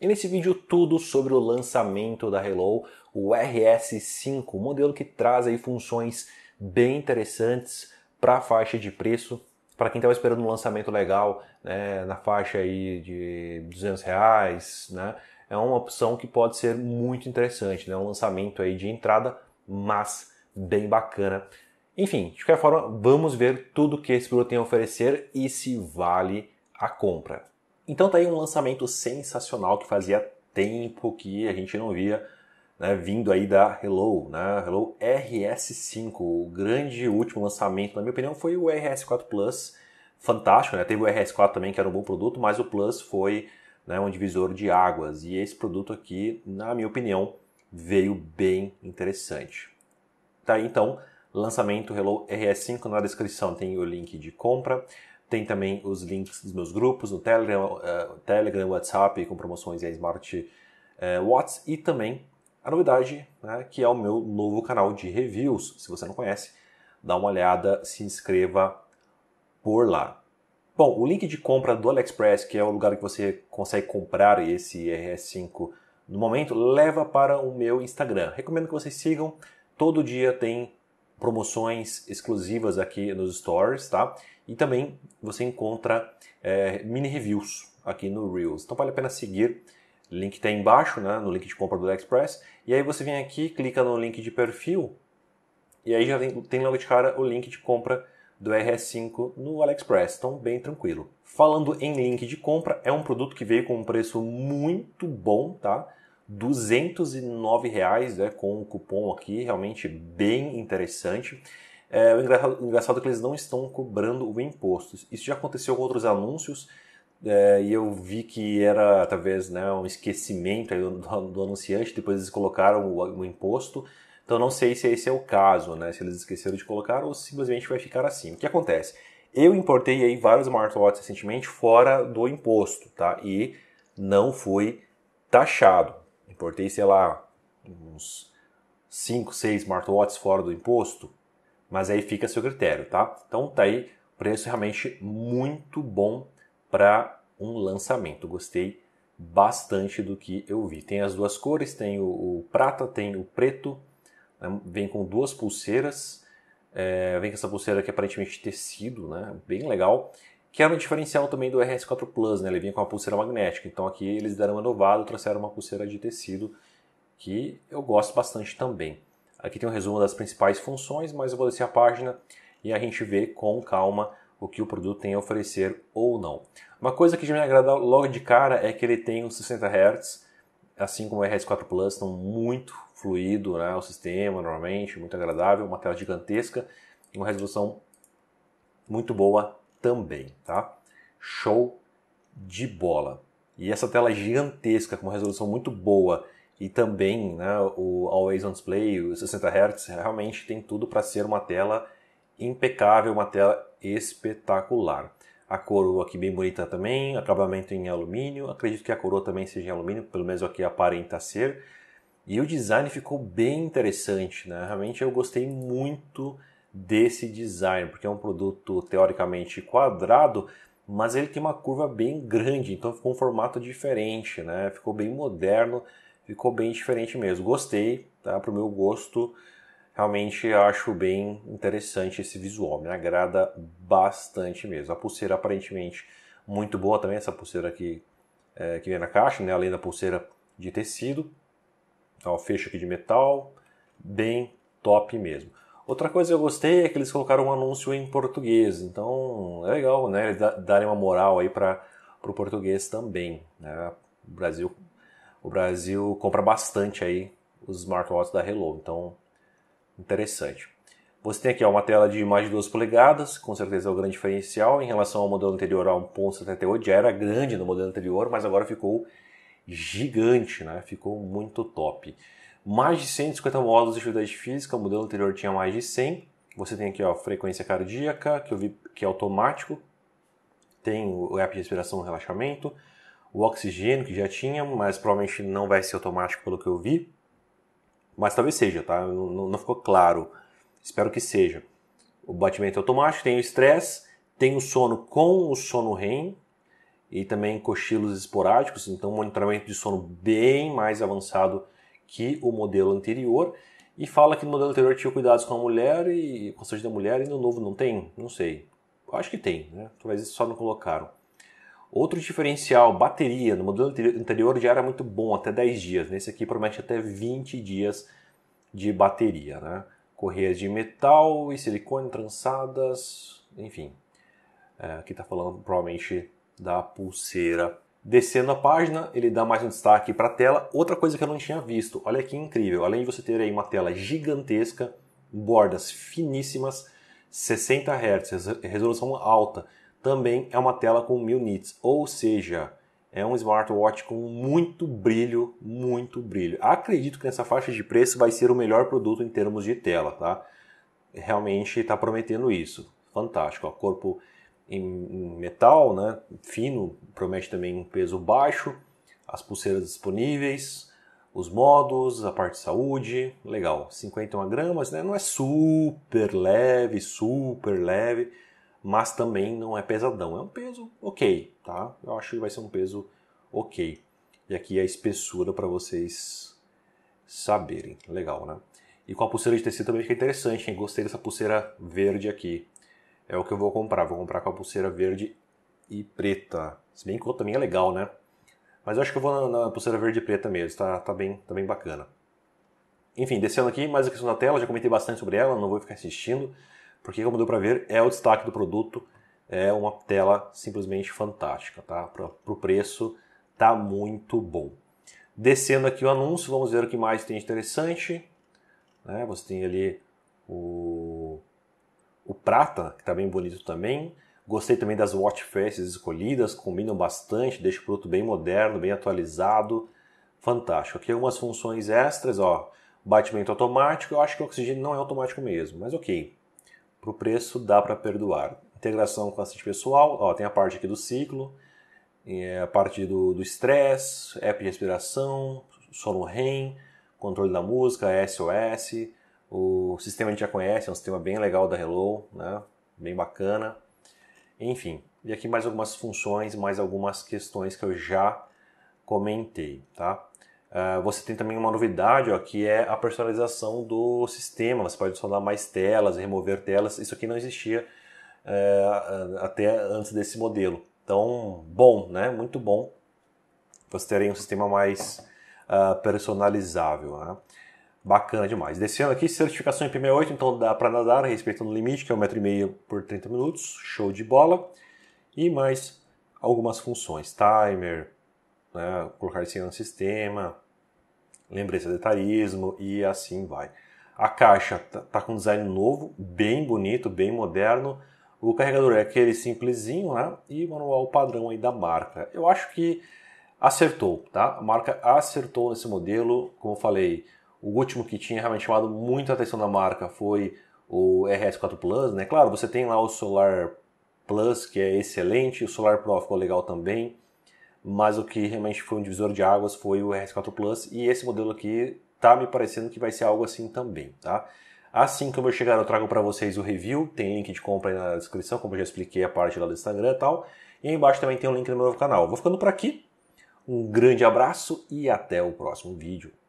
E nesse vídeo tudo sobre o lançamento da Hello, o RS5, um modelo que traz aí funções bem interessantes para a faixa de preço, para quem estava esperando um lançamento legal, né, na faixa aí de 200 reais, né, é uma opção que pode ser muito interessante, né, um lançamento aí de entrada, mas bem bacana. Enfim, de qualquer forma, vamos ver tudo que esse produto tem a oferecer e se vale a compra. Então tá aí um lançamento sensacional que fazia tempo que a gente não via, né, vindo aí da Hello, né? Hello RS5, o grande último lançamento, na minha opinião, foi o RS4 Plus, fantástico, né? Teve o RS4 também, que era um bom produto, mas o Plus foi né, um divisor de águas. E esse produto aqui, na minha opinião, veio bem interessante. Tá aí, então, lançamento Hello RS5 na descrição tem o link de compra. Tem também os links dos meus grupos no Telegram, uh, Telegram WhatsApp, com promoções e a Smart uh, Watts. E também a novidade, né, que é o meu novo canal de reviews. Se você não conhece, dá uma olhada, se inscreva por lá. Bom, o link de compra do AliExpress, que é o lugar que você consegue comprar esse RS5 no momento, leva para o meu Instagram. Recomendo que vocês sigam. Todo dia tem promoções exclusivas aqui nos stories, tá? E também você encontra é, mini reviews aqui no Reels. Então vale a pena seguir. Link tá embaixo, né? No link de compra do AliExpress. E aí você vem aqui, clica no link de perfil e aí já tem, tem logo de cara o link de compra do RS5 no AliExpress. Então, bem tranquilo. Falando em link de compra, é um produto que veio com um preço muito bom, tá? 209 reais, né, com um cupom aqui, realmente bem interessante. É, o engraçado é que eles não estão cobrando o imposto. Isso já aconteceu com outros anúncios é, e eu vi que era talvez né, um esquecimento do, do, anunciante, depois eles colocaram o, o, imposto. Então não sei se esse é o caso, né, se eles esqueceram de colocar ou simplesmente vai ficar assim. O que acontece? Eu importei aí vários smartwatches recentemente fora do imposto, tá? E não foi taxado. Importei, sei lá, uns 5, 6 smartwatches fora do imposto, mas aí fica a seu critério, tá? Então tá aí, preço realmente muito bom para um lançamento. Gostei bastante do que eu vi. Tem as duas cores, tem o, o prata, tem o preto, né? vem com duas pulseiras, é, vem com essa pulseira que é aparentemente tecido, né? Bem legal que era um diferencial também do RS4 Plus, né? Ele vinha com uma pulseira magnética. Então aqui eles deram uma inovada, trouxeram uma pulseira de tecido que eu gosto bastante também. Aqui tem um resumo das principais funções, mas eu vou descer a página e a gente vê com calma o que o produto tem a oferecer ou não. Uma coisa que já me agrada logo de cara é que ele tem uns 60 Hz, assim como o RS4 Plus, estão muito fluido né, o sistema, normalmente, muito agradável, uma tela gigantesca, uma resolução muito boa também, tá? Show de bola. E essa tela é gigantesca, com uma resolução muito boa e também né, o Always On Display, o 60 Hz, realmente tem tudo para ser uma tela impecável, uma tela espetacular. A coroa aqui bem bonita também, acabamento em alumínio, acredito que a coroa também seja em alumínio, pelo menos aqui aparenta ser. E o design ficou bem interessante, né? realmente eu gostei muito desse design, porque é um produto teoricamente quadrado, mas ele tem uma curva bem grande, então ficou um formato diferente, né? Ficou bem moderno, ficou bem diferente mesmo. Gostei, tá? o meu gosto, realmente acho bem interessante esse visual, me agrada bastante mesmo. A pulseira aparentemente muito boa também, essa pulseira aqui é, que vem na caixa, né? Além da pulseira de tecido, ó, tá, fecho aqui de metal, bem top mesmo. Outra coisa que eu gostei é que eles colocaram um anúncio em português, então é legal, né? Eles darem uma moral aí para o português também. Né? O Brasil, o Brasil compra bastante aí os smartwatches da Hello, então interessante. Você tem aqui ó, uma tela de mais de 12 polegadas, com certeza é o grande diferencial em relação ao modelo anterior a 1.78, já era grande no modelo anterior, mas agora ficou gigante, né? Ficou muito top mais de 150 módulos de atividade física, o modelo anterior tinha mais de 100. Você tem aqui ó, frequência cardíaca, que, eu vi, que é automático, tem o app de respiração e relaxamento, o oxigênio que já tinha, mas provavelmente não vai ser automático pelo que eu vi. Mas talvez seja, tá? Não, não ficou claro. Espero que seja. O batimento é automático, tem o estresse, tem o sono com o sono REM, e também cochilos esporádicos, então monitoramento de sono bem mais avançado que o modelo anterior e fala que no modelo anterior tinha cuidados com a mulher e com a saúde da mulher e no novo não tem? Não sei. Eu acho que tem, né? Talvez só não colocaram. Outro diferencial, bateria. No modelo anterior já era muito bom, até 10 dias. Nesse aqui promete até 20 dias de bateria, né? Correias de metal e silicone trançadas, enfim. É, aqui está falando provavelmente da pulseira Descendo a página, ele dá mais um destaque para a tela. Outra coisa que eu não tinha visto, olha que incrível. Além de você ter aí uma tela gigantesca, bordas finíssimas, 60 Hz, resolução alta. Também é uma tela com 1000 nits, ou seja, é um smartwatch com muito brilho, muito brilho. Acredito que nessa faixa de preço vai ser o melhor produto em termos de tela, tá? Realmente está prometendo isso. Fantástico, ó, corpo em metal, né? Fino, promete também um peso baixo, as pulseiras disponíveis, os modos, a parte de saúde, legal. 51 gramas, né? Não é super leve, super leve, mas também não é pesadão. É um peso ok, tá? Eu acho que vai ser um peso ok. E aqui é a espessura para vocês saberem. Legal, né? E com a pulseira de tecido também fica interessante, hein? Gostei dessa pulseira verde aqui é o que eu vou comprar. Vou comprar com a pulseira verde e preta. Se bem que o outro também é legal, né? Mas eu acho que eu vou na, na pulseira verde e preta mesmo, tá, tá, bem, tá bem bacana. Enfim, descendo aqui, mais a questão da tela, já comentei bastante sobre ela, não vou ficar insistindo, porque como deu para ver, é o destaque do produto, é uma tela simplesmente fantástica, tá? Para o preço, tá muito bom. Descendo aqui o anúncio, vamos ver o que mais tem interessante. Né? Você tem ali o prata, que está bem bonito também. Gostei também das watch faces escolhidas, combinam bastante, deixa o produto bem moderno, bem atualizado. Fantástico. Aqui algumas funções extras, ó. Batimento automático, eu acho que o oxigênio não é automático mesmo, mas ok. Para o preço dá para perdoar. Integração com assistente pessoal, ó, tem a parte aqui do ciclo, é a parte do estresse, app de respiração, sono REM, controle da música, SOS, o sistema a gente já conhece, é um sistema bem legal da Hello, né? bem bacana. Enfim, e aqui mais algumas funções, mais algumas questões que eu já comentei, tá? Uh, você tem também uma novidade, ó, que é a personalização do sistema. Você pode adicionar mais telas, remover telas. Isso aqui não existia uh, até antes desse modelo. Então, bom, né? Muito bom. Você terem um sistema mais uh, personalizável, né? Bacana demais. Desse ano aqui, certificação IP68, então dá para nadar, respeitando o limite, que é 1,5m por 30 minutos, show de bola. E mais algumas funções, timer, né, colocar senha no sistema, lembrança de tarismo e assim vai. A caixa tá, tá com um design novo, bem bonito, bem moderno. O carregador é aquele simplesinho, né? E manual padrão aí da marca. Eu acho que acertou, tá? A marca acertou nesse modelo, como eu falei, o último que tinha realmente chamado muita atenção da marca foi o RS4 Plus, né? Claro, você tem lá o Solar Plus, que é excelente, o Solar Pro ficou legal também, mas o que realmente foi um divisor de águas foi o RS4 Plus, e esse modelo aqui tá me parecendo que vai ser algo assim também, tá? Assim que eu chegar, eu trago para vocês o review, tem link de compra aí na descrição, como eu já expliquei a parte lá do Instagram e tal, e aí embaixo também tem um link do meu novo canal. Vou ficando por aqui, um grande abraço e até o próximo vídeo.